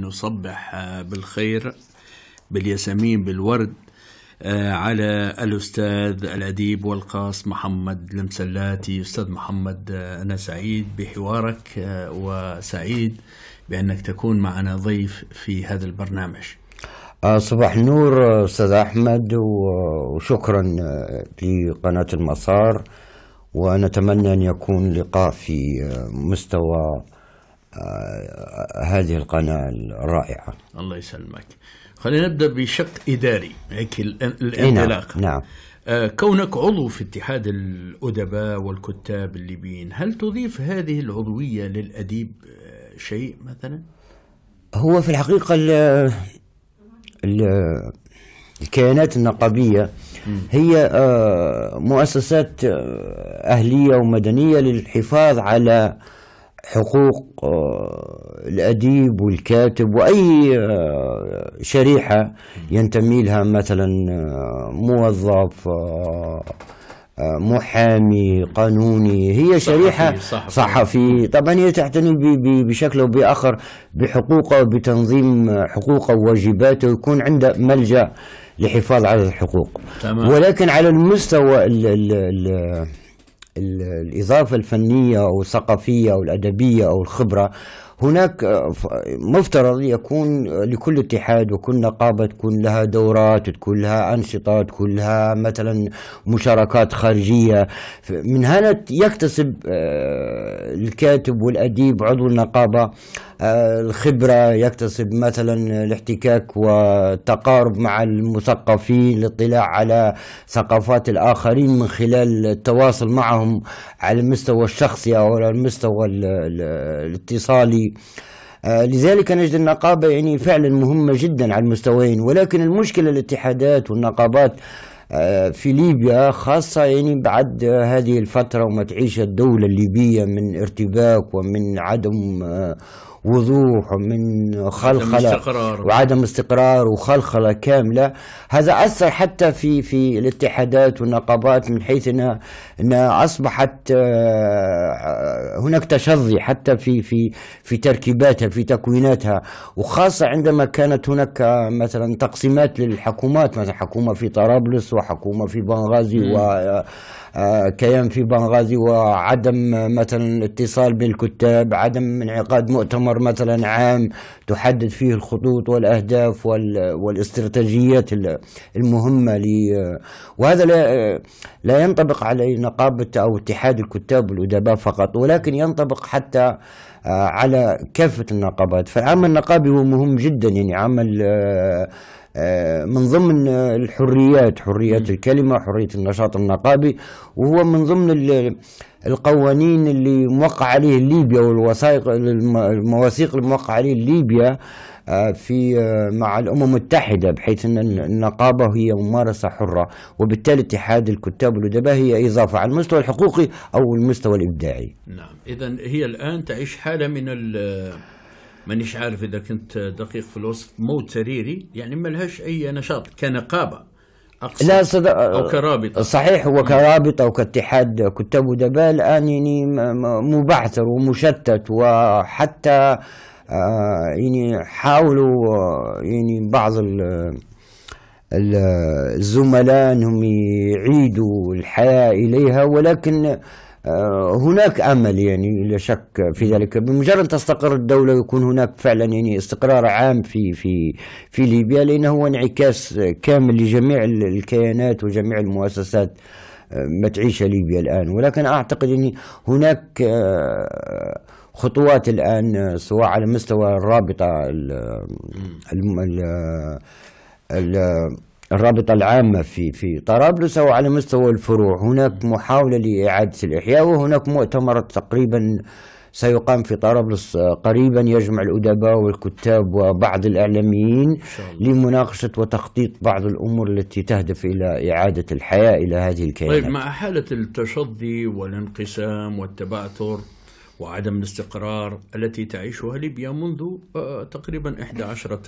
نصبح بالخير بالياسمين بالورد آه، على الأستاذ الأديب والقاص محمد المسلاتي أستاذ محمد آه، أنا سعيد بحوارك آه، وسعيد بأنك تكون معنا ضيف في هذا البرنامج صباح النور أستاذ أحمد وشكرا لقناة المسار ونتمنى أن يكون لقاء في مستوى هذه القناة الرائعة الله يسلمك خلينا نبدأ بشق إداري هيك نعم، الانطلاق نعم, نعم. كونك عضو في اتحاد الأدباء والكتاب الليبيين هل تضيف هذه العضوية للأديب آه، شيء مثلا؟ هو في الحقيقة الـ الكيانات النقابية هي آه، مؤسسات أهلية ومدنية للحفاظ على حقوق آه، الأديب والكاتب وأي آه، شريحة ينتمي لها مثلا آه، موظف محامي قانوني هي شريحة صحفي, صحفي. طبعا هي تعتني بشكل أو بآخر بحقوقه بتنظيم حقوقه وواجباته يكون عنده ملجأ لحفاظ على الحقوق تمام. ولكن على المستوى الـ الـ الـ الإضافة الفنية أو الثقافية أو الأدبية أو الخبرة هناك آه، مفترض يكون آه، لكل اتحاد وكل نقابة تكون لها دورات تكون لها أنشطة تكون لها مثلا مشاركات خارجية من هنا يكتسب آه، الكاتب والأديب عضو النقابة الخبرة يكتسب مثلا الاحتكاك والتقارب مع المثقفين الاطلاع على ثقافات الآخرين من خلال التواصل معهم على المستوى الشخصي أو على المستوى الاتصالي آه، لذلك نجد النقابة يعني فعلا مهمة جدا على المستويين ولكن المشكلة الاتحادات والنقابات آه، في ليبيا خاصة يعني بعد هذه الفترة وما تعيش الدولة الليبية من ارتباك ومن عدم آه، وضوح ومن خلخلة وعدم استقرار وخلخلة كاملة هذا أثر حتى في في الاتحادات والنقابات من حيث أنها أنها أصبحت آه، هناك تشظي حتى في في في تركيباتها في تكويناتها وخاصة عندما كانت هناك آه، مثلا تقسيمات للحكومات مثلا حكومة في طرابلس وحكومة في بنغازي و آه، كيان في بنغازي وعدم مثلا اتصال بالكتاب عدم انعقاد مؤتمر عمر مثلا عام تحدد فيه الخطوط والأهداف والاستراتيجيات المهمة لي وهذا لا, لا ينطبق على نقابة أو اتحاد الكتاب والأدباء فقط ولكن ينطبق حتى آه، على كافة النقابات فالعمل النقابي هو مهم جدا يعني عمل آه، من ضمن الحريات حرية الكلمة حرية النشاط النقابي وهو من ضمن القوانين اللي موقع عليه ليبيا والوثائق المواثيق اللي موقع عليه ليبيا آه، في آه، مع الامم المتحده بحيث ان النقابه هي ممارسه حره وبالتالي اتحاد الكتاب والادباء هي اضافه على المستوى الحقوقي او المستوى الابداعي. نعم اذا هي الان تعيش حاله من ال مانيش عارف اذا كنت دقيق في الوصف موت سريري يعني ما لهاش اي نشاط كنقابه أقصد. لا صد... أو كرابطة صحيح هو كرابطة وكاتحاد كتاب ودباء الآن يعني مبعثر ومشتت وحتى آه، يعني حاولوا آه، يعني بعض الزملاء أنهم يعيدوا الحياة إليها ولكن آه، هناك امل يعني لا شك في ذلك بمجرد تستقر الدوله ويكون هناك فعلا يعني استقرار عام في في في ليبيا لانه هو انعكاس كامل لجميع الكيانات وجميع المؤسسات آه، ما تعيشها ليبيا الان ولكن اعتقد ان هناك آه، خطوات الان سواء على مستوى الرابطه الـ الـ الرابطة العامة في في طرابلس أو على مستوى الفروع هناك محاولة لإعادة الإحياء وهناك مؤتمر تقريبا سيقام في طرابلس آه، قريبا يجمع الأدباء والكتاب وبعض الإعلاميين لمناقشة وتخطيط بعض الأمور التي تهدف إلى إعادة الحياة إلى هذه الكيانات طيب مع حالة التشظي والانقسام والتبعثر وعدم الاستقرار التي تعيشها ليبيا منذ آه، تقريبا 11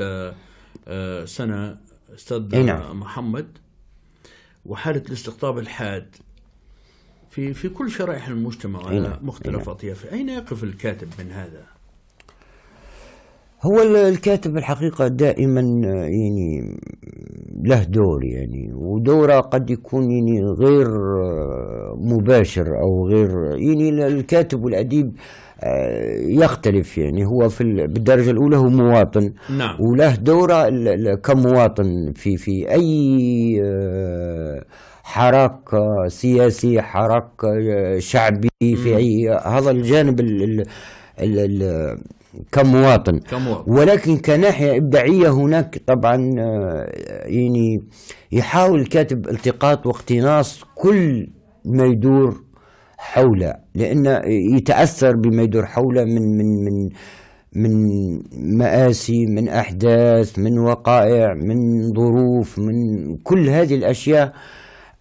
آه، سنة استاذ نعم. محمد وحاله الاستقطاب الحاد في في كل شرائح المجتمع نعم. على نعم. مختلف اطيافه، اين يقف الكاتب من هذا؟ هو الكاتب الحقيقة دائما آه، يعني له دور يعني ودوره قد يكون يعني غير آه، مباشر أو غير يعني الكاتب والأديب آه، يختلف يعني هو في بالدرجة الأولى هو مواطن نعم. وله دوره كمواطن في في أي آه، حراك سياسي حراك آه، شعبي في أي هذا الجانب الـ الـ الـ الـ كمواطن. كمواطن ولكن كناحية إبداعية هناك طبعا يعني يحاول الكاتب التقاط واقتناص كل ما يدور حوله لأنه يتأثر بما يدور حوله من من من من مآسي من أحداث من وقائع من ظروف من كل هذه الأشياء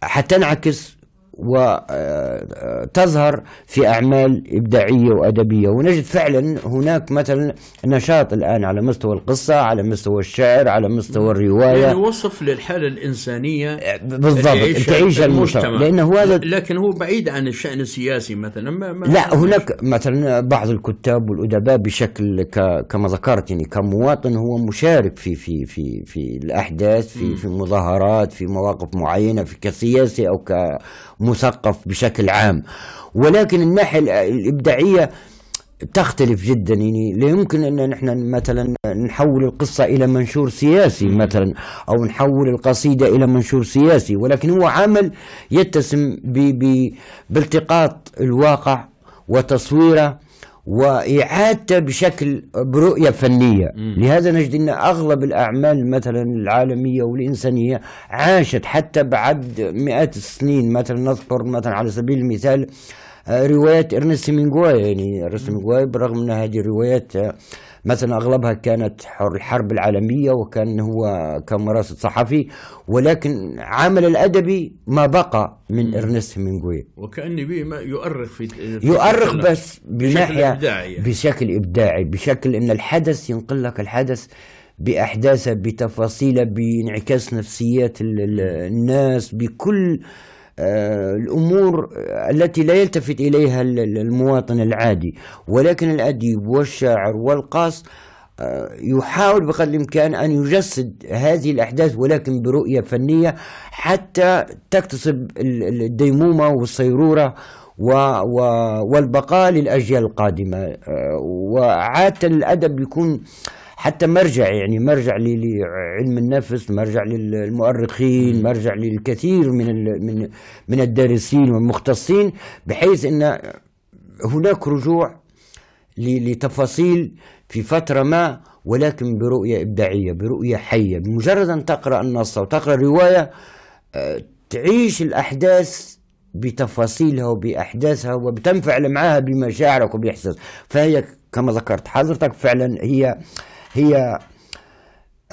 حتنعكس وتظهر في أعمال إبداعية وأدبية ونجد فعلا هناك مثلا نشاط الآن على مستوى القصة على مستوى الشعر على مستوى الرواية يعني وصف للحالة الإنسانية بالضبط تعيش المجتمع لأنه هذا لكن هو بعيد عن الشأن السياسي مثلا ما ما لا هناك مثلا بعض الكتاب والأدباء بشكل كما ذكرت يعني كمواطن هو مشارك في في في في الأحداث في في مظاهرات في مواقف معينة في كسياسي أو ك مثقف بشكل عام ولكن الناحية الإبداعية تختلف جدا يعني لا يمكن ان نحن مثلا نحول القصه الى منشور سياسي مثلا او نحول القصيده الى منشور سياسي ولكن هو عمل يتسم بالتقاط الواقع وتصويره واعادته بشكل برؤيه فنيه مم. لهذا نجد ان اغلب الاعمال مثلا العالميه والانسانيه عاشت حتى بعد مئات السنين مثلا نذكر مثلا على سبيل المثال آه، روايه ارنست هيمنجواي يعني ارنست هيمنجواي برغم ان هذه الروايات آه، مثلا اغلبها كانت الحرب العالميه وكان هو كان مراسل صحفي ولكن عمل الادبي ما بقى من ارنست هيمنجوي وكان ما يؤرخ في, في يؤرخ بس بناحيه يعني. بشكل ابداعي بشكل ان الحدث ينقل لك الحدث باحداثه بتفاصيله بانعكاس نفسيات الناس بكل آه، الأمور التي لا يلتفت إليها المواطن العادي ولكن الأديب والشاعر والقاص آه، يحاول بقدر الامكان ان يجسد هذه الاحداث ولكن برؤيه فنيه حتى تكتسب الديمومه والصيروره والبقاء للاجيال القادمه آه، وعاده الادب يكون حتى مرجع يعني مرجع لعلم النفس مرجع للمؤرخين مرجع للكثير من من من الدارسين والمختصين بحيث ان هناك رجوع لتفاصيل في فتره ما ولكن برؤيه ابداعيه برؤيه حيه بمجرد ان تقرا النص او تقرا الروايه آه، تعيش الاحداث بتفاصيلها وبأحداثها وبتنفعل معها بمشاعرك وبإحساسك فهي كما ذكرت حضرتك فعلا هي هي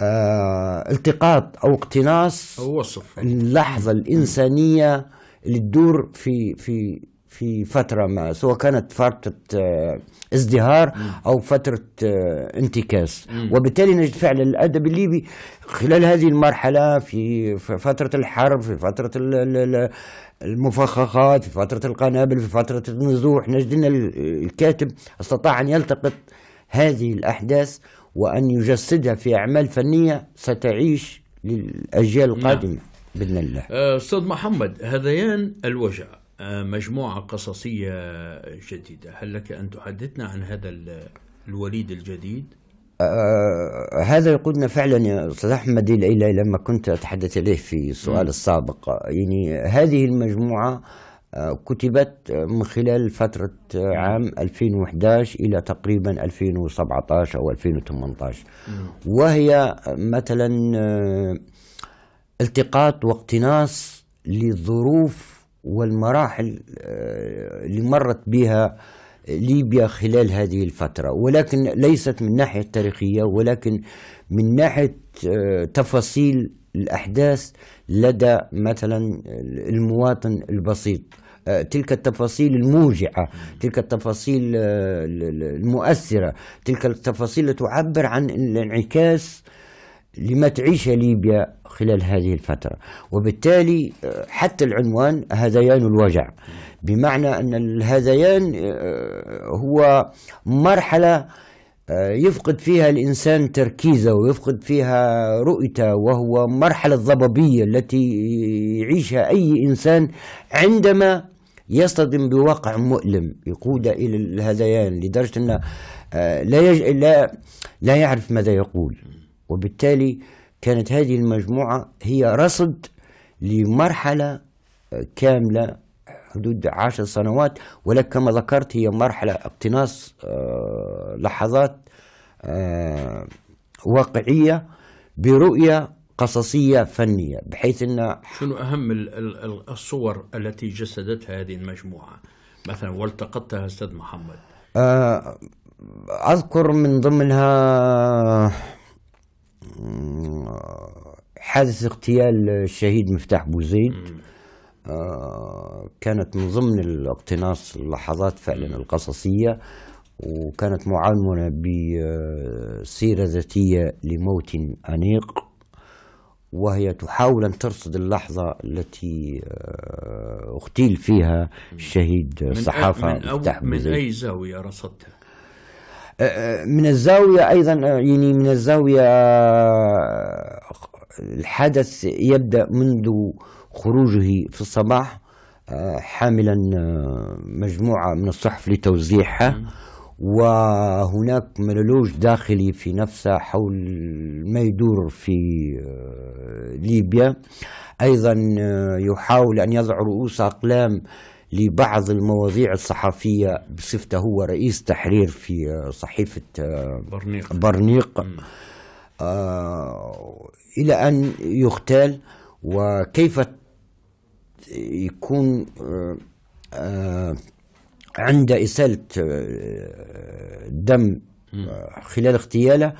آه التقاط او اقتناص وصف اللحظه الانسانيه اللي تدور في في في فتره ما سواء كانت فتره آه ازدهار او فتره آه انتكاس وبالتالي نجد فعلا الادب الليبي خلال هذه المرحله في, فتره الحرب في فتره الـ الـ المفخخات في فتره القنابل في فتره النزوح نجد ان الكاتب استطاع ان يلتقط هذه الاحداث وأن يجسدها في أعمال فنية ستعيش للأجيال نعم. القادمة نعم. بإذن الله أه، أستاذ محمد هذيان الوجع أه، مجموعة قصصية جديدة هل لك أن تحدثنا عن هذا الوليد الجديد؟ آه هذا يقودنا فعلا يا استاذ احمد الى لما كنت اتحدث اليه في السؤال نعم. السابق يعني هذه المجموعه آه آه، كتبت آه، من خلال فترة آه، نعم. عام 2011 إلى تقريبا 2017 أو 2018 نعم. وهي مثلا التقاط واقتناص للظروف والمراحل اللي مرت بها ليبيا خلال هذه الفترة ولكن ليست من ناحية تاريخية ولكن من ناحية تفاصيل الأحداث لدى مثلا المواطن البسيط آه، تلك التفاصيل الموجعة تلك التفاصيل آه، المؤثرة تلك التفاصيل تعبر عن الانعكاس لما تعيشه ليبيا خلال هذه الفترة وبالتالي آه، حتى العنوان هذيان الوجع بمعنى أن الهذيان هو مرحلة آه، يفقد فيها الإنسان تركيزه ويفقد فيها رؤيته وهو مرحلة ضبابية التي يعيشها أي إنسان عندما يصطدم بواقع مؤلم يقود إلى الهذيان لدرجة أنه آه، لا, يج... لا... لا يعرف ماذا يقول وبالتالي كانت هذه المجموعة هي رصد لمرحلة آه، كاملة حدود عشر سنوات ولكن كما ذكرت هي مرحلة اقتناص آه، لحظات آه، واقعية برؤية قصصية فنية بحيث أن شنو أهم الصور التي جسدتها هذه المجموعة مثلا والتقطتها أستاذ محمد آه، أذكر من ضمنها حادث اغتيال الشهيد مفتاح بوزيد آه، كانت من ضمن الاقتناص اللحظات فعلا القصصية وكانت معلمنا بسيرة آه، ذاتية لموت أنيق وهي تحاول أن ترصد اللحظة التي اغتيل آه، فيها الشهيد الصحافة من, أو من أي زاوية رصدتها؟ من الزاوية أيضا يعني من الزاوية الحدث يبدأ منذ خروجه في الصباح آه، حاملا آه، مجموعة من الصحف لتوزيعها وهناك ملولوج داخلي في نفسه حول ما يدور في آه، ليبيا أيضا يحاول أن يضع رؤوس أقلام لبعض المواضيع الصحفية بصفته هو رئيس تحرير في صحيفة برنيق, برنيق. إلى أن يغتال وكيف يكون آه، آه، عند إسالة الدم آه، خلال اغتياله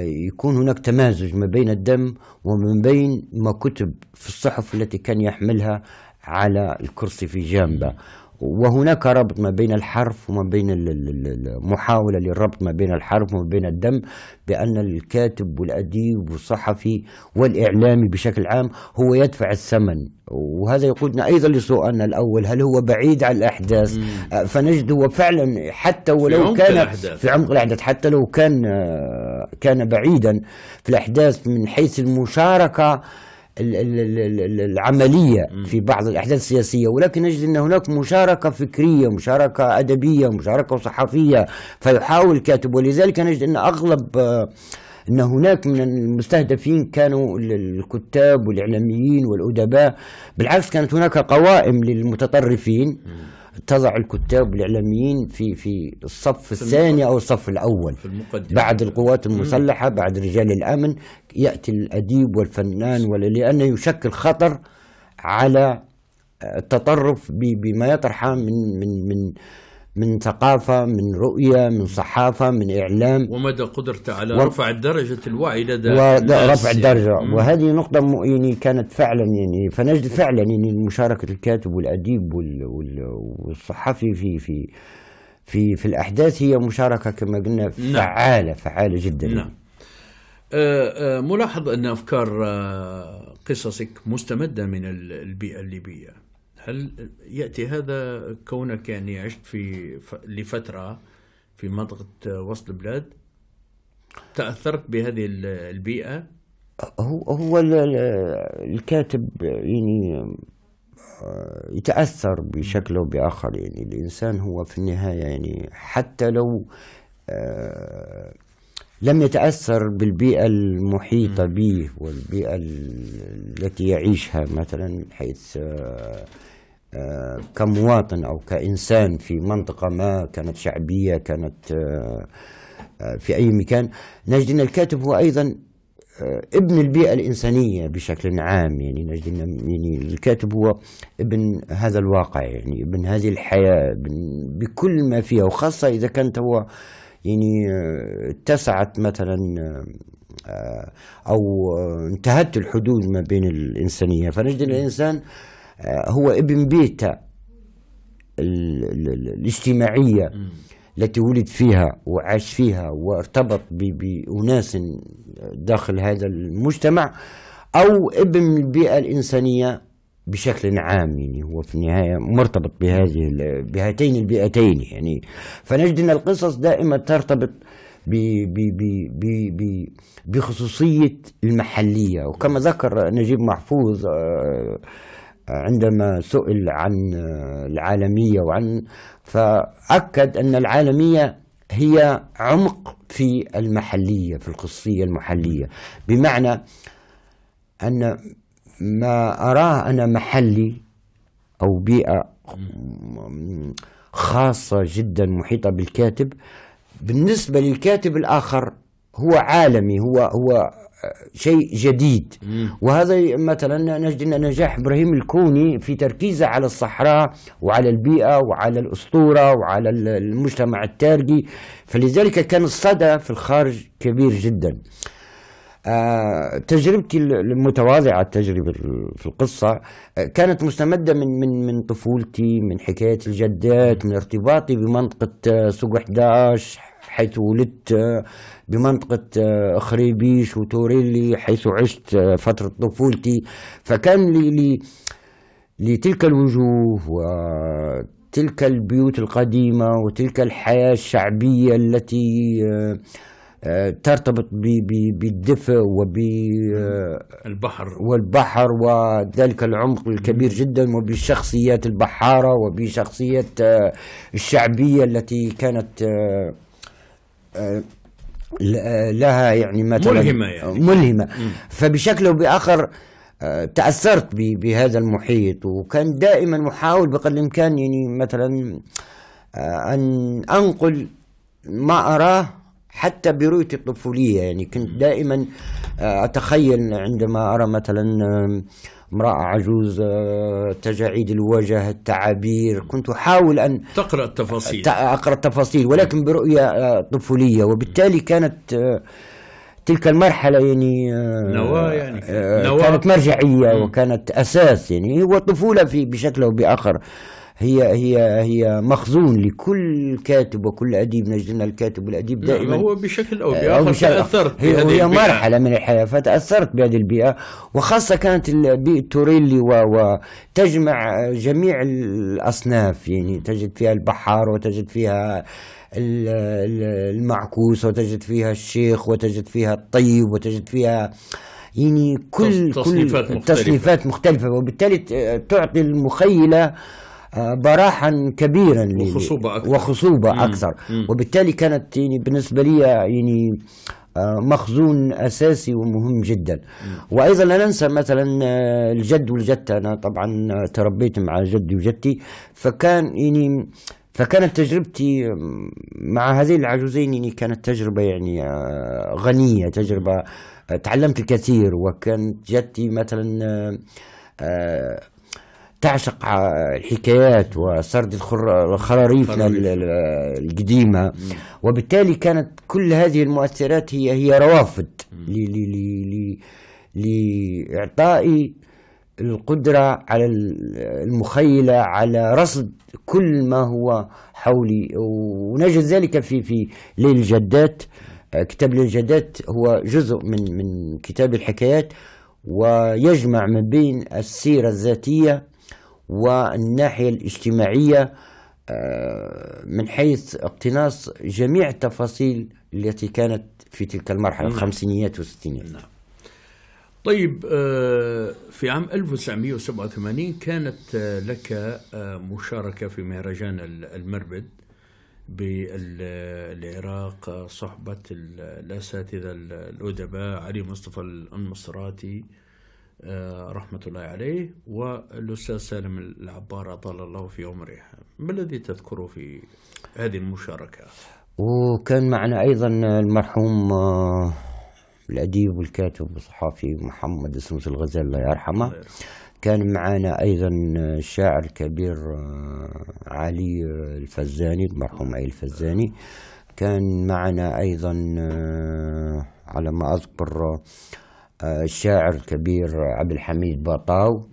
يكون هناك تمازج ما بين الدم وما بين ما كتب في الصحف التي كان يحملها على الكرسي في جانبه وهناك ربط ما بين الحرف وما بين المحاولة للربط ما بين الحرف وما بين الدم بأن الكاتب والأديب والصحفي والإعلامي بشكل عام هو يدفع الثمن وهذا يقودنا أيضا لسؤالنا الأول هل هو بعيد عن الأحداث آه، فنجد هو فعلا حتى ولو في عمق كان الأحداث. في عمق الأحداث حتى لو كان آه، كان بعيدا في الأحداث من حيث المشاركة العملية في بعض الأحداث السياسية ولكن نجد أن هناك مشاركة فكرية مشاركة أدبية مشاركة صحفية فيحاول الكاتب ولذلك نجد أن أغلب آه، أن هناك من المستهدفين كانوا الكتاب والإعلاميين والأدباء بالعكس كانت هناك قوائم للمتطرفين تضع الكتاب الاعلاميين في في الصف الثاني او الصف الاول في بعد القوات المسلحه بعد رجال الامن ياتي الاديب والفنان لانه يشكل خطر على آه، التطرف بما يطرحه من من من من ثقافة من رؤية من صحافة من إعلام ومدى قدرته على و... رفع درجة الوعي لدى رفع الدرجة مم. وهذه نقطة م... يعني كانت فعلا يعني فنجد فعلا يعني مشاركة الكاتب والأديب وال... وال... والصحفي في في في في الأحداث هي مشاركة كما قلنا نعم. فعالة نعم. فعالة جدا نعم. آه، آه، ملاحظ أن أفكار آه، قصصك مستمدة من البيئة الليبية هل ياتي هذا كونك يعني عشت في لفتره في منطقه وسط البلاد تاثرت بهذه البيئه هو هو الكاتب يعني آه، يتاثر بشكل او باخر يعني الانسان هو في النهايه يعني حتى لو آه، لم يتأثر بالبيئة المحيطة به والبيئة التي يعيشها مثلا حيث آه، آه، كمواطن أو كإنسان في منطقة ما كانت شعبية كانت آه، في أي مكان نجد أن الكاتب هو أيضا ابن البيئة الإنسانية بشكل عام يعني نجد يعني الكاتب هو ابن هذا الواقع يعني ابن هذه الحياة ابن بكل ما فيها وخاصة إذا كانت هو يعني آه، اتسعت مثلا آه، او آه، انتهت الحدود ما بين الانسانيه فنجد الانسان هو ابن بيته الاجتماعيه التي ولد فيها وعاش فيها وارتبط بأناس داخل هذا المجتمع أو ابن البيئة الإنسانية بشكل عام يعني هو في النهاية مرتبط بهذه بهاتين البيئتين يعني فنجد أن القصص دائما ترتبط ب ب ب ب ب بخصوصية المحلية وكما ذكر نجيب محفوظ آه، عندما سئل عن العالمية وعن فأكد أن العالمية هي عمق في المحلية في القصية المحلية بمعنى أن ما أراه أنا محلي أو بيئة خاصة جدا محيطة بالكاتب بالنسبة للكاتب الآخر هو عالمي هو هو شيء جديد وهذا مثلا نجد ان نجاح ابراهيم الكوني في تركيزه على الصحراء وعلى البيئه وعلى الاسطوره وعلى المجتمع التارجي فلذلك كان الصدى في الخارج كبير جدا آه، تجربتي المتواضعة التجربة في القصة آه، كانت مستمدة من من من طفولتي من حكاية الجدات من ارتباطي بمنطقة آه، سوق 11 حيث ولدت بمنطقة خريبيش وتوريلي حيث عشت فترة طفولتي فكان لي, لي لتلك الوجوه وتلك البيوت القديمة وتلك الحياة الشعبية التي ترتبط بالدفء وبالبحر والبحر وذلك العمق الكبير جدا وبالشخصيات البحارة وبشخصيات آه، الشعبية التي كانت آه، آه، لها يعني مثلا ملهمة يعني. ملهمة فبشكل أو بآخر تأثرت بهذا المحيط وكان دائما أحاول بقدر الإمكان يعني مثلا أن أنقل ما أراه حتى برؤيتي الطفولية يعني كنت دائما آه، أتخيل عندما أرى مثلا آه، امرأة عجوز آه، تجاعيد الوجه التعابير كنت أحاول أن تقرأ التفاصيل أقرأ التفاصيل ولكن برؤية طفولية وبالتالي كانت تلك المرحلة يعني نواة يعني كانت مرجعية وكانت أساس يعني هو طفولة في بشكل أو بآخر هي هي هي مخزون لكل كاتب وكل اديب نجدنا الكاتب والاديب نعم، دائما هو بشكل او آه، باخر تاثرت هي, هي مرحله من الحياه فتاثرت بهذه البيئه وخاصه كانت البيئه توريلي وتجمع جميع الاصناف يعني تجد فيها البحار وتجد فيها المعكوس وتجد فيها الشيخ وتجد فيها الطيب وتجد فيها يعني كل تصنيفات كل مختلفة. تصنيفات مختلفة وبالتالي تعطي المخيلة آه، براحا كبيرا يعني، وخصوبة أكثر, وخصوبة أكثر. مم. وبالتالي كانت يعني بالنسبة لي يعني آه، مخزون أساسي ومهم جدا وأيضا لا ننسى مثلا آه، الجد والجدة أنا طبعا تربيت مع جدي وجدتي فكان يعني فكانت تجربتي مع هذين العجوزين يعني كانت تجربة يعني غنية تجربة تعلمت الكثير وكانت جدتي مثلا تعشق الحكايات وسرد الخراريف القديمة وبالتالي كانت كل هذه المؤثرات هي هي روافد لإعطاء القدرة على المخيلة على رصد كل ما هو حولي ونجد ذلك في في ليل الجدات كتاب ليل الجدات هو جزء من من كتاب الحكايات ويجمع ما بين السيرة الذاتية والناحية الاجتماعية آه، من حيث اقتناص جميع التفاصيل التي كانت في تلك المرحلة نعم. الخمسينيات والستينيات نعم. طيب آه، في عام 1987 كانت آه، لك مشاركة في مهرجان المربد بالعراق صحبة الأساتذة الأدباء علي مصطفى المصراتي آه، رحمة الله عليه والأستاذ سالم العبار أطال الله في عمره ما الذي تذكره في هذه المشاركة؟ وكان معنا أيضا المرحوم آه، الأديب والكاتب والصحفي محمد السمس الغزال الله يرحمه كان معنا أيضا الشاعر الكبير آه، علي الفزاني المرحوم علي الفزاني كان معنا أيضا على ما أذكر الشاعر الكبير عبد الحميد باطاو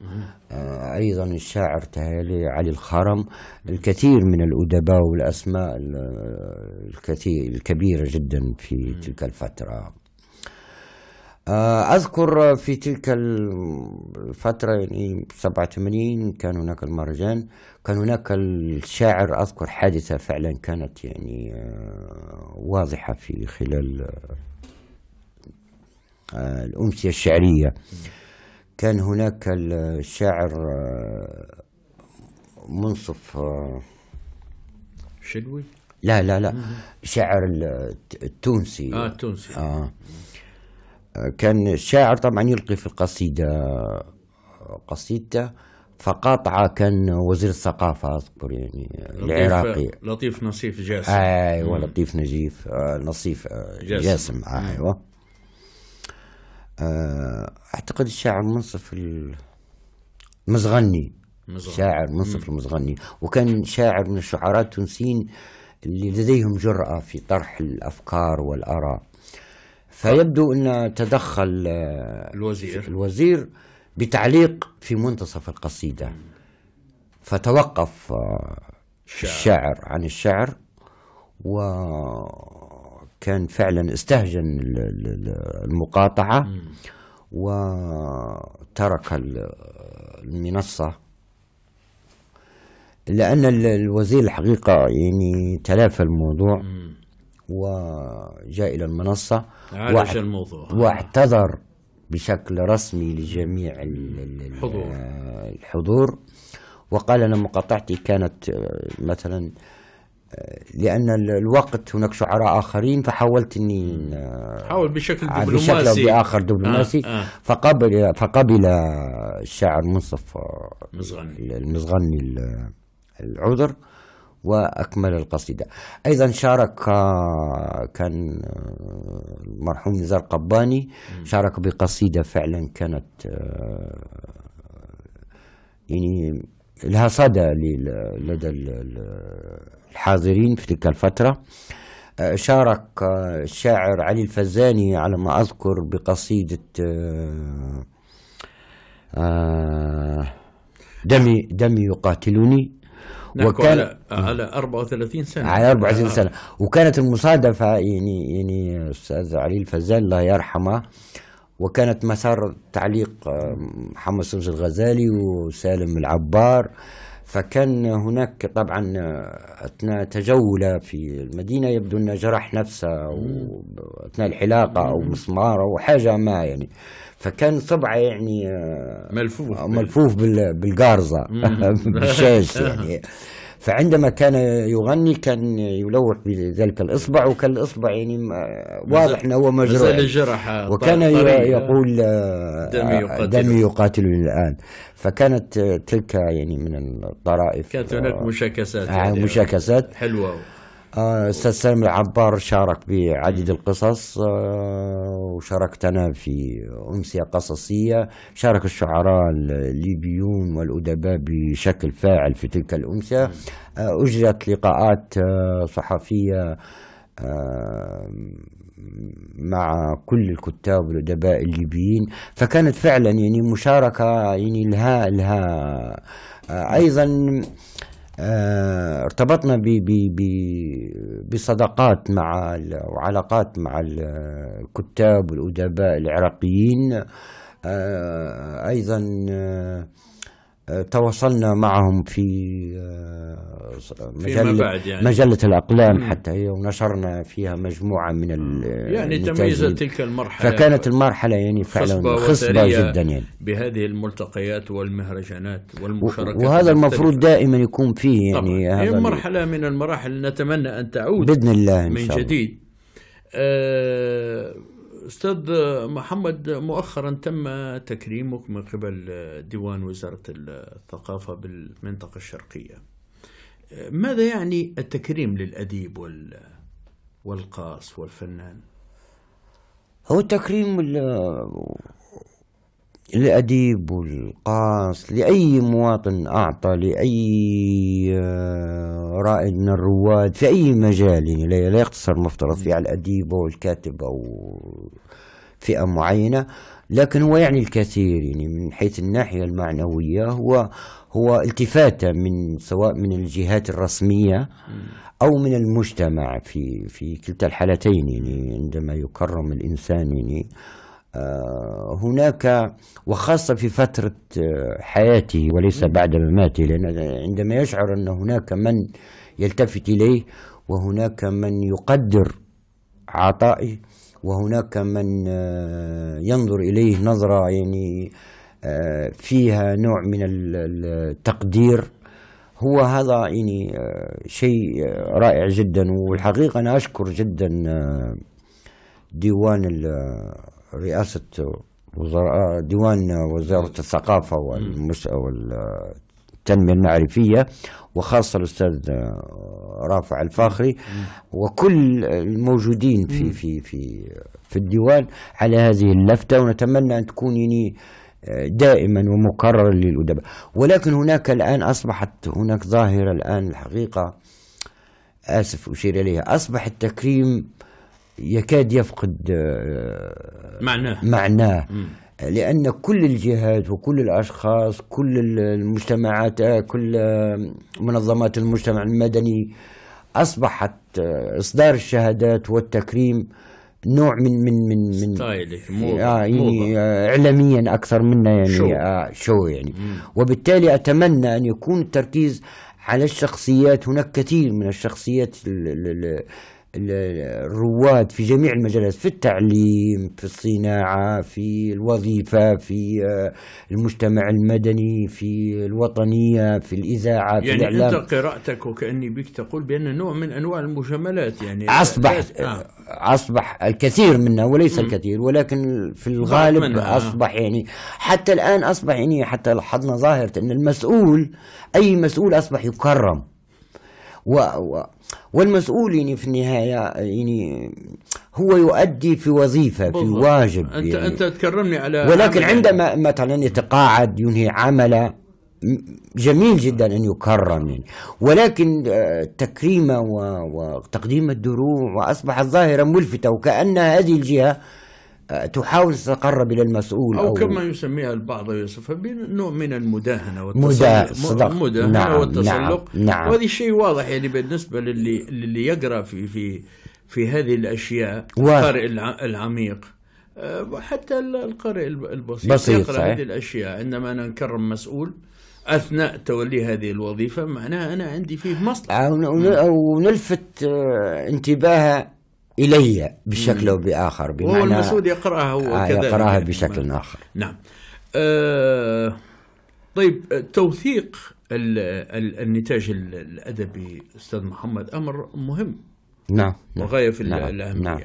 آه، أيضا الشاعر تهالي علي الخرم الكثير من الأدباء والأسماء الكثير الكبيرة جدا في تلك الفترة آه، أذكر في تلك الفترة يعني 87 كان هناك المهرجان كان هناك الشاعر أذكر حادثة فعلا كانت يعني آه، واضحة في خلال الأمسية الشعرية كان هناك الشاعر آه، منصف آه، شدوي لا لا لا شاعر التونسي اه التونسي آه كان الشاعر طبعا يلقي في القصيدة قصيدته فقاطعة كان وزير الثقافة أذكر يعني لطيف العراقي لطيف نصيف جاسم آه، أيوة لطيف نجيف نصيف جاسم, جاسم أيوة اعتقد الشاعر منصف المزغني مزغني. شاعر منصف مم. المزغني وكان شاعر من الشعراء التونسيين اللي لديهم جرأة في طرح الأفكار والآراء فيبدو أن تدخل آه، الوزير الوزير بتعليق في منتصف القصيدة فتوقف آه، الشاعر عن الشعر و كان فعلا استهجن المقاطعة وترك المنصة لأن الوزير الحقيقة يعني تلافى الموضوع وجاء إلى المنصة عالج الموضوع آه. واعتذر بشكل رسمي لجميع الحضور الحضور وقال أنا مقاطعتي كانت آه، مثلا لان الوقت هناك شعراء اخرين فحاولت اني آه، حاول بشكل دبلوماسي بشكل او باخر دبلوماسي آه آه فقبل فقبل الشاعر منصف مزغني آه، المزغني العذر واكمل القصيده ايضا شارك آه، كان المرحوم نزار قباني شارك بقصيده فعلا كانت يعني لها صدى لدى الحاضرين في تلك الفترة آه، شارك آه، الشاعر علي الفزاني على ما أذكر بقصيدة آه، دمي دمي يقاتلني وكان على, 34 سنة على 34 سنة وكانت المصادفة يعني يعني أستاذ علي الفزان الله يرحمه وكانت مسار تعليق محمد سمس الغزالي وسالم العبار فكان هناك طبعا آه، اثناء تجوله في المدينه يبدو انه جرح نفسه اثناء الحلاقه او مسمار او حاجه ما يعني فكان صبعه يعني آه، ملفوف آه، ملفوف بالقارزه بالشاش يعني فعندما كان يغني كان يلوح بذلك الاصبع وكان الاصبع يعني واضح انه هو مجروح وكان يقول آه، دمي آه، يقاتل دمي يقاتلني الان فكانت تلك يعني من الطرائف كانت هناك مشاكسات آه، يعني مشاكسات حلوه آه، استاذ سالم العبار شارك بعدد القصص آه، وشاركت انا في امسيه قصصيه شارك الشعراء الليبيون والادباء بشكل فاعل في تلك الامسيه آه، اجرت لقاءات صحفيه مع كل الكتاب والادباء الليبيين فكانت فعلا يعني مشاركه يعني لها لها ايضا آه، ارتبطنا ب ب ب بصداقات مع وعلاقات مع الكتاب والادباء العراقيين آه، ايضا آه، تواصلنا معهم في مجلة, بعد يعني. مجلة الأقلام مم. حتى هي أيوة، ونشرنا فيها مجموعة من يعني تميزت تلك المرحلة فكانت المرحلة يعني فعلا خصبة جدا يعني بهذه الملتقيات والمهرجانات والمشاركات وهذا المفروض دائما يكون فيه يعني طبعا. هي مرحلة من المراحل نتمنى أن تعود بإذن الله إن من شاء الله. جديد آه أستاذ محمد مؤخرا تم تكريمك من قبل ديوان وزارة الثقافة بالمنطقة الشرقية ماذا يعني التكريم للأديب والقاص والفنان؟ هو التكريم الأديب والقاص لأي مواطن أعطى لأي آه، رائد من الرواد في أي مجال لا يقتصر مفترض فيه على الأديب أو الكاتب أو فئة معينة لكن هو يعني الكثير يعني من حيث الناحية المعنوية هو هو التفاتة من سواء من الجهات الرسمية أو من المجتمع في في كلتا الحالتين يعني عندما يكرم الإنسان يعني آه، هناك وخاصة في فترة آه، حياته وليس بعد مماته لأن عندما يشعر أن هناك من يلتفت إليه وهناك من يقدر عطائه وهناك من آه، ينظر إليه نظرة يعني فيها نوع من التقدير هو هذا يعني شيء رائع جدا والحقيقة أنا أشكر جدا ديوان رئاسة وزراء ديوان وزارة الثقافة والتنمية المعرفية وخاصة الأستاذ آه، رافع الفاخري وكل الموجودين في في في في الديوان على هذه اللفتة ونتمنى أن تكون يعني آه، دائما ومكررا للأدباء ولكن هناك الآن أصبحت هناك ظاهرة الآن الحقيقة آسف أشير إليها أصبح التكريم يكاد يفقد آه، معناه معناه لأن كل الجهات وكل الأشخاص كل المجتمعات آه، كل آه، منظمات المجتمع المدني أصبحت إصدار الشهادات والتكريم نوع من من من من يعني اعلاميا اكثر منا يعني شو, آه شو يعني مم. وبالتالي اتمنى ان يكون التركيز على الشخصيات هناك كثير من الشخصيات الرواد في جميع المجالات في التعليم في الصناعة في الوظيفة في آه، المجتمع المدني في الوطنية في الإذاعة في يعني الإعلام أنت قراءتك وكأني بك تقول بأن نوع من أنواع المجاملات يعني أصبح آه. أصبح الكثير منها وليس الكثير ولكن في الغالب آه. أصبح آه. يعني حتى الآن أصبح يعني حتى لاحظنا ظاهرة أن المسؤول أي مسؤول أصبح يكرم و... والمسؤول يعني في النهايه يعني هو يؤدي في وظيفه بالضبط. في واجب انت يعني انت تكرمني على ولكن عندما مثلا يتقاعد ينهي عمله جميل جدا ان يكرم يعني ولكن آه، تكريمه وتقديم الدروع واصبحت ظاهره ملفته وكان هذه الجهه تحاول تتقرب الى المسؤول او, أو كما يسميها البعض يوسف نوع من المداهنه والتسلق مداهنه نعم والتسلق نعم نعم وهذا الشيء واضح يعني بالنسبه للي للي يقرا في في في هذه الاشياء القارئ العميق وحتى أه، القارئ البسيط بسيط يقرا صحيح. هذه الاشياء عندما انا نكرم مسؤول اثناء تولي هذه الوظيفه معناها انا عندي فيه مصلحه ونلفت آه، انتباه إلي بشكل أو بآخر بمعنى هو المسعود يقرأها هو آه يقرأها بشكل نعم. آخر نعم آه طيب توثيق ال ال النتاج الأدبي أستاذ محمد أمر مهم نعم, نعم. وغاية في نعم. الأهمية نعم.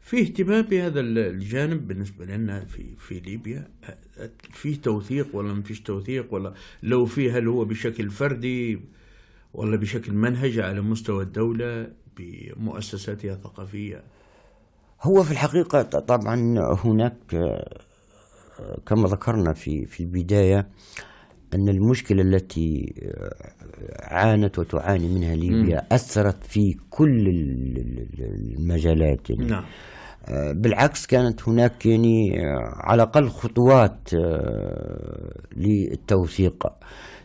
في اهتمام بهذا الجانب بالنسبة لنا في في ليبيا في توثيق ولا ما فيش توثيق ولا لو في هل هو بشكل فردي ولا بشكل منهجي على مستوى الدولة بمؤسساتها الثقافية هو في الحقيقة طبعا هناك آه، كما ذكرنا في في البداية أن المشكلة التي آه، عانت وتعاني منها ليبيا أثرت في كل المجالات يعني نعم. آه، بالعكس كانت هناك يعني على الأقل خطوات للتوثيق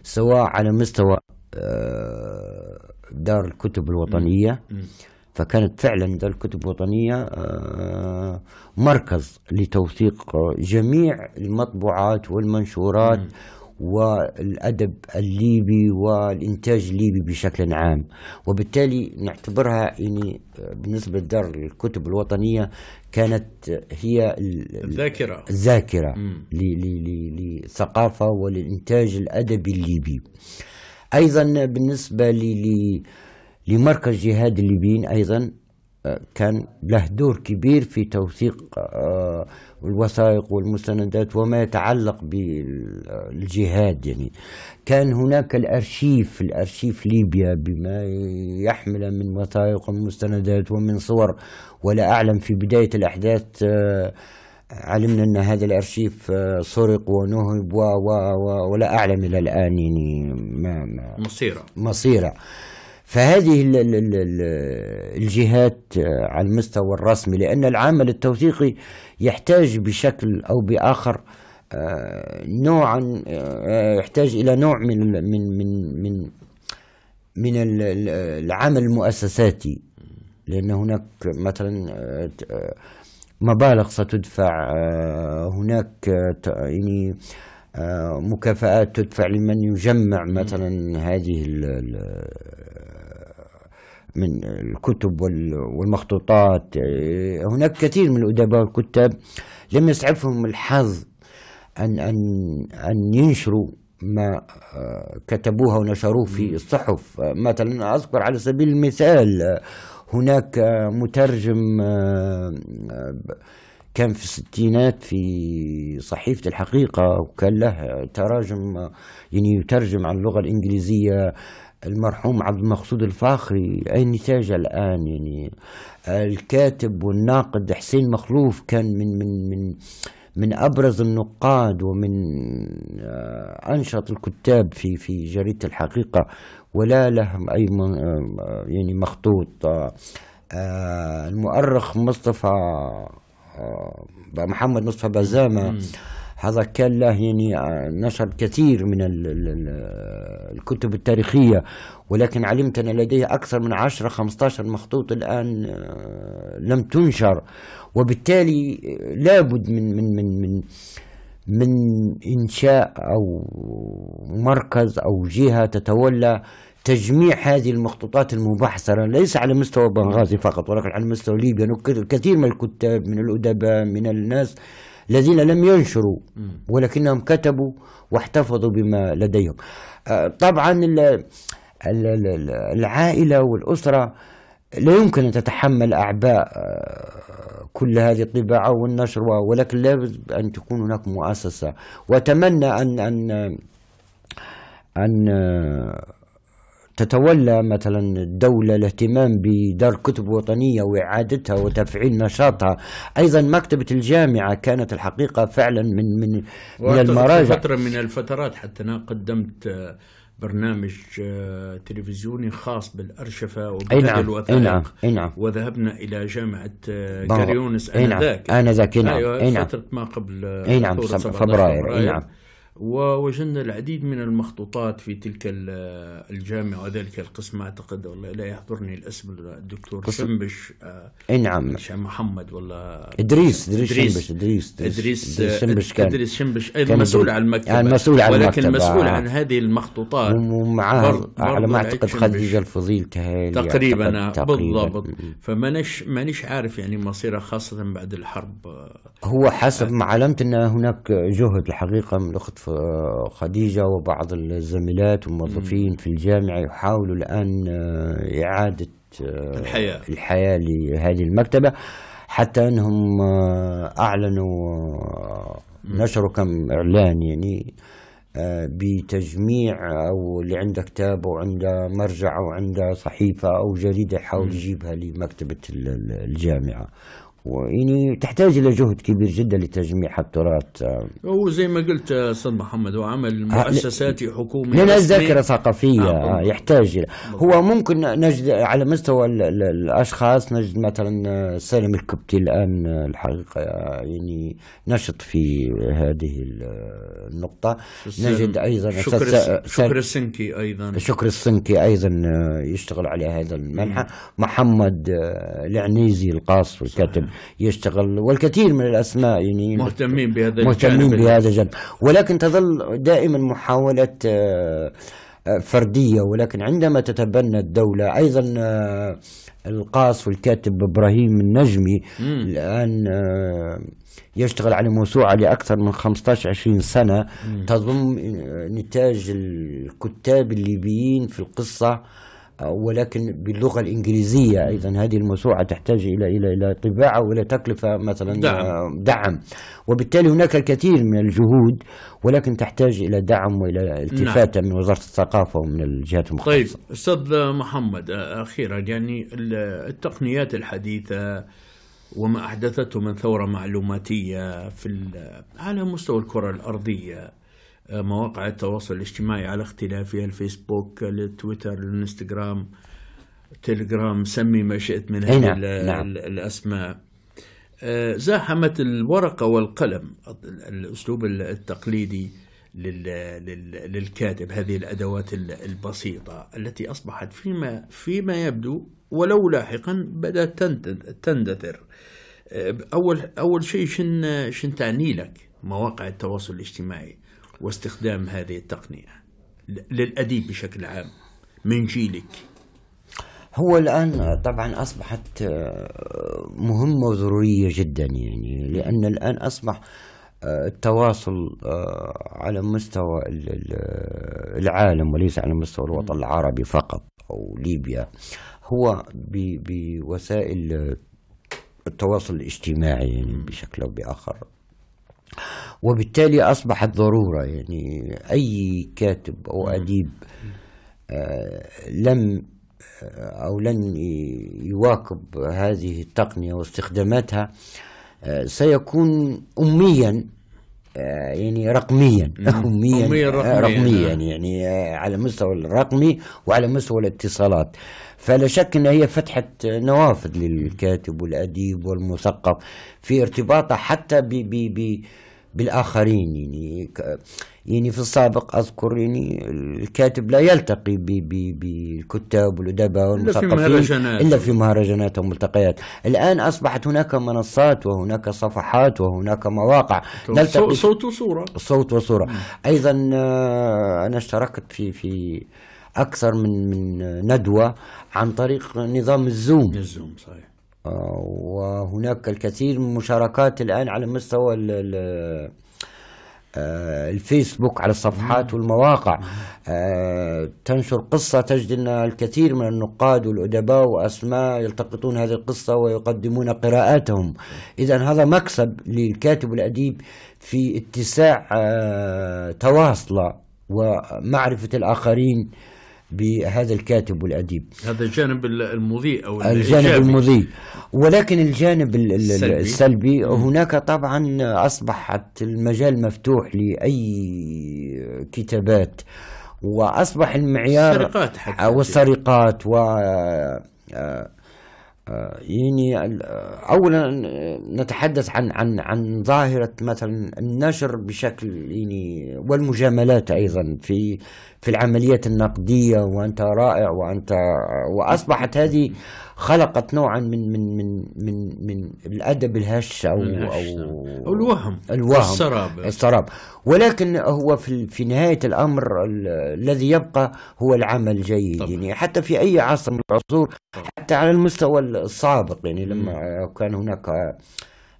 سواء على مستوى دار الكتب الوطنية فكانت فعلا دار الكتب الوطنية آه، مركز لتوثيق جميع المطبوعات والمنشورات والأدب الليبي والإنتاج الليبي بشكل عام وبالتالي نعتبرها يعني آه، بالنسبة لدار الكتب الوطنية كانت هي الذاكرة الذاكرة لثقافة وللإنتاج الأدبي الليبي ايضا بالنسبه ل لمركز جهاد الليبيين ايضا آه، كان له دور كبير في توثيق آه، الوثائق والمستندات وما يتعلق بالجهاد يعني كان هناك الارشيف الارشيف ليبيا بما يحمل من وثائق ومستندات ومن صور ولا اعلم في بدايه الاحداث آه، علمنا ان هذا الارشيف آه، سرق ونهب و و و ولا اعلم الى الان يعني ما ما مصيره مصيره فهذه الجهات آه، على المستوى الرسمي لان العمل التوثيقي يحتاج بشكل او باخر آه، نوعا يحتاج الى نوع من من من من من العمل المؤسساتي لان هناك مثلا مبالغ ستدفع آه، هناك آه، يعني آه، مكافآت تدفع لمن يجمع مثلا هذه من الكتب والمخطوطات هناك كثير من الأدباء والكتاب لم يسعفهم الحظ أن أن أن ينشروا ما كتبوها ونشروه في الصحف مثلا أذكر على سبيل المثال هناك مترجم آه، آه، كان في الستينات في صحيفة الحقيقة وكان له تراجم يعني يترجم عن اللغة الإنجليزية المرحوم عبد المقصود الفاخري أي نتاج الآن يعني آه، الكاتب والناقد حسين مخلوف كان من من من من أبرز النقاد ومن أنشط الكتاب في في جريدة الحقيقة ولا له أي آه، يعني مخطوط آه، آه، المؤرخ مصطفى محمد مصطفى بزامة هذا كان له يعني نشر كثير من الكتب التاريخية ولكن علمت أن لديه أكثر من 10 15 مخطوط الآن لم تنشر وبالتالي لابد من من من من من إنشاء أو مركز أو جهة تتولى تجميع هذه المخطوطات المبحثرة ليس على مستوى بنغازي فقط ولكن على مستوى ليبيا كثير من الكتاب من الأدباء من الناس الذين لم ينشروا ولكنهم كتبوا واحتفظوا بما لديهم آه، طبعا العائلة والأسرة لا يمكن أن تتحمل أعباء آه، كل هذه الطباعة والنشر ولكن لابد أن تكون هناك مؤسسة وأتمنى أن أن أن آه، تتولى مثلا الدولة الاهتمام بدار كتب وطنية وإعادتها وتفعيل نشاطها أيضا مكتبة الجامعة كانت الحقيقة فعلا من من من المراجع فترة من الفترات حتى أنا قدمت آه، برنامج آه، تلفزيوني خاص بالأرشفة وبلد نعم،, نعم. الوثائق نعم. نعم. وذهبنا إلى جامعة آه، كاريونس نعم، آنذاك أي نعم. آنذاك نعم. أيوة نعم. فترة ما قبل نعم فبراير أيوة. نعم ووجدنا العديد من المخطوطات في تلك الجامعة وذلك القسم أعتقد والله لا يحضرني الاسم الدكتور شمبش اي نعم آه، محمد ولا إدريس إدريس شنبش إدريس إدريس شمبش كان إدريس شمبش أيضا مسؤول عن المكتبة يعني مسؤول عن ولكن المكتبة مسؤول عن هذه المخطوطات ومعه على ما أعتقد خديجة الفضيل يعني تقريبا بالضبط فمانيش مانيش عارف يعني مصيره خاصة بعد الحرب هو حسب آه. ما علمت أن هناك جهد الحقيقة من الأخت آه، خديجة وبعض الزميلات والموظفين في الجامعة يحاولوا الآن آه، إعادة آه، الحياة الحياة لهذه المكتبة حتى أنهم أعلنوا نشروا كم إعلان يعني بتجميع او اللي عنده كتاب او عنده مرجع او عنده صحيفه او جريده يحاول يجيبها لمكتبه الجامعه ويعني تحتاج الى جهد كبير جدا لتجميع التراث هو زي ما قلت استاذ محمد هو عمل آه، مؤسساتي حكومي لنا ذاكره ثقافيه آه،, آه يحتاج إلى. هو ممكن نجد على مستوى الاشخاص نجد مثلا آه، سالم الكبتي الان الحقيقه يعني نشط في هذه النقطه نجد ايضا شكر, السنكي ايضا شكر السنكي ايضا يشتغل على هذا المنحى محمد العنيزي القاص الكاتب يشتغل والكثير من الاسماء يعني مهتمين بهذا مهتمين بهذا الجانب ولكن تظل دائما محاولات آه، آه، فرديه ولكن عندما تتبنى الدوله ايضا آه، القاص والكاتب ابراهيم النجمي مم. الان يشتغل على موسوعة لأكثر من 15-20 سنة مم. تضم نتاج الكتاب الليبيين في القصة ولكن باللغه الانجليزيه ايضا هذه الموسوعه تحتاج الى الى الى طباعه والى تكلفه مثلا دعم. آه، دعم وبالتالي هناك الكثير من الجهود ولكن تحتاج الى دعم والى التفاته نعم. من وزاره الثقافه ومن الجهات المختصه. طيب استاذ محمد آه، اخيرا يعني التقنيات الحديثه وما احدثته من ثوره معلوماتيه في على مستوى الكره الارضيه مواقع التواصل الاجتماعي على اختلافها الفيسبوك التويتر الانستغرام تليجرام سمي ما شئت من هذه نعم. نعم. الأسماء آه، زاحمت الورقة والقلم الأسلوب التقليدي للكاتب هذه الأدوات البسيطة التي أصبحت فيما, فيما يبدو ولو لاحقا بدأت تندثر آه، أول, أول شيء شن, شن تعني لك مواقع التواصل الاجتماعي واستخدام هذه التقنية للأديب بشكل عام من جيلك هو الآن طبعا أصبحت آه، مهمة وضرورية جدا يعني لأن الآن أصبح آه، التواصل آه، على مستوى العالم وليس على مستوى الوطن العربي فقط أو ليبيا هو بوسائل التواصل الاجتماعي يعني بشكل أو بآخر وبالتالي أصبحت ضرورة يعني أي كاتب أو أديب آه، لم آه، أو لن يواكب هذه التقنية واستخداماتها آه، سيكون أميا يعني رقميا أميا, أميا رقميا, رقميا نعم. يعني على مستوى الرقمي وعلى مستوى الاتصالات فلا شك أن هي فتحت نوافذ للكاتب والأديب والمثقف في ارتباطه حتى ب ب ب بالآخرين يعني يعني في السابق أذكر يعني الكاتب لا يلتقي بالكتاب والأدباء والمثقفين إلا في مهرجانات وملتقيات الآن أصبحت هناك منصات وهناك صفحات وهناك مواقع نلتقي صوت وصورة صوت وصورة أيضا آه، أنا اشتركت في في اكثر من من ندوه عن طريق نظام الزوم الزوم صحيح آه، وهناك الكثير من المشاركات الان على مستوى الـ الـ آه، الفيسبوك على الصفحات والمواقع آه، تنشر قصة تجد أن الكثير من النقاد والأدباء وأسماء يلتقطون هذه القصة ويقدمون قراءاتهم إذا هذا مكسب للكاتب والأديب في اتساع تواصله ومعرفة الآخرين بهذا الكاتب والأديب هذا الجانب المضيء أو الجانب المضيء ولكن الجانب السلبي, السلبي هناك طبعا أصبحت المجال مفتوح لأي كتابات وأصبح المعيار السرقات حتى أو السرقات و آه، آه، يعني اولا نتحدث عن عن عن ظاهره مثلا النشر بشكل يعني والمجاملات ايضا في في العملية النقدية وأنت رائع وأنت وأصبحت هذه خلقت نوعا من من من من من الأدب الهش أو أو, نعم. أو الوهم الوهم السراب السراب ولكن هو في في نهاية الأمر الذي يبقى هو العمل الجيد يعني حتى في أي عصر من العصور حتى على المستوى السابق يعني لما كان هناك آه،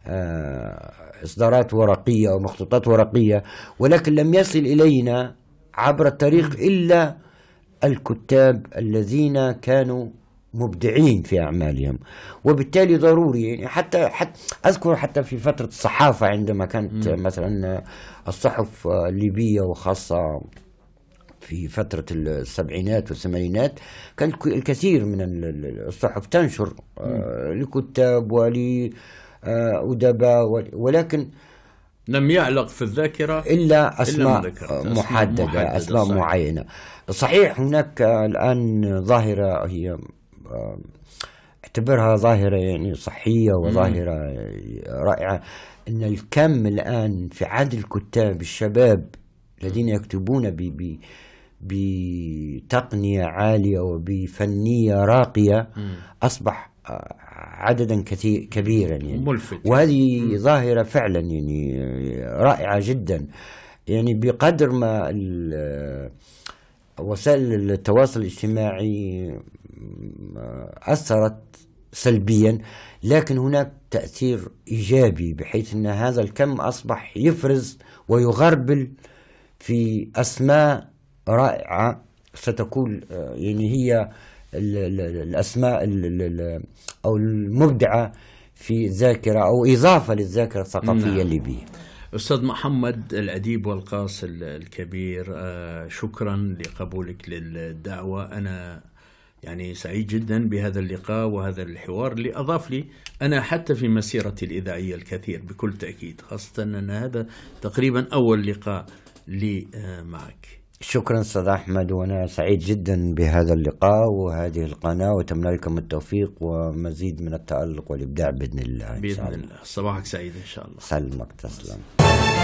آه، إصدارات ورقية ومخطوطات ورقية ولكن لم يصل إلينا عبر التاريخ إلا الكتاب الذين كانوا مبدعين في أعمالهم وبالتالي ضروري يعني حتى, حتى أذكر حتى في فترة الصحافة عندما كانت م. مثلا الصحف الليبية وخاصة في فترة السبعينات والثمانينات كان الكثير من الصحف تنشر آه، لكتاب ولأدباء آه، ولكن لم يعلق في الذاكرة إلا أسماء, إلا محددة, أسماء محددة أسماء صحيح. معينة صحيح هناك الآن ظاهرة هي اعتبرها ظاهرة يعني صحية وظاهرة مم. رائعة أن الكم الآن في عدد الكتاب الشباب الذين يكتبون ب ب بتقنية عالية وبفنية راقية أصبح عددا كثير كبيرا يعني ملفت. وهذه ظاهرة فعلا يعني رائعة جدا يعني بقدر ما وسائل التواصل الاجتماعي أثرت سلبيا لكن هناك تأثير إيجابي بحيث أن هذا الكم أصبح يفرز ويغربل في أسماء رائعة ستكون آه، يعني هي الاسماء او المبدعه في الذاكره او اضافه للذاكره الثقافيه نعم. الليبيه. استاذ محمد الاديب والقاص الكبير آه، شكرا لقبولك للدعوه انا يعني سعيد جدا بهذا اللقاء وهذا الحوار اللي اضاف لي انا حتى في مسيرتي الاذاعيه الكثير بكل تاكيد خاصه ان هذا تقريبا اول لقاء لي آه، معك. شكرا استاذ احمد وانا سعيد جدا بهذا اللقاء وهذه القناه واتمنى لكم التوفيق ومزيد من التالق والابداع باذن الله باذن الله صباحك سعيد ان شاء الله سلمك تسلم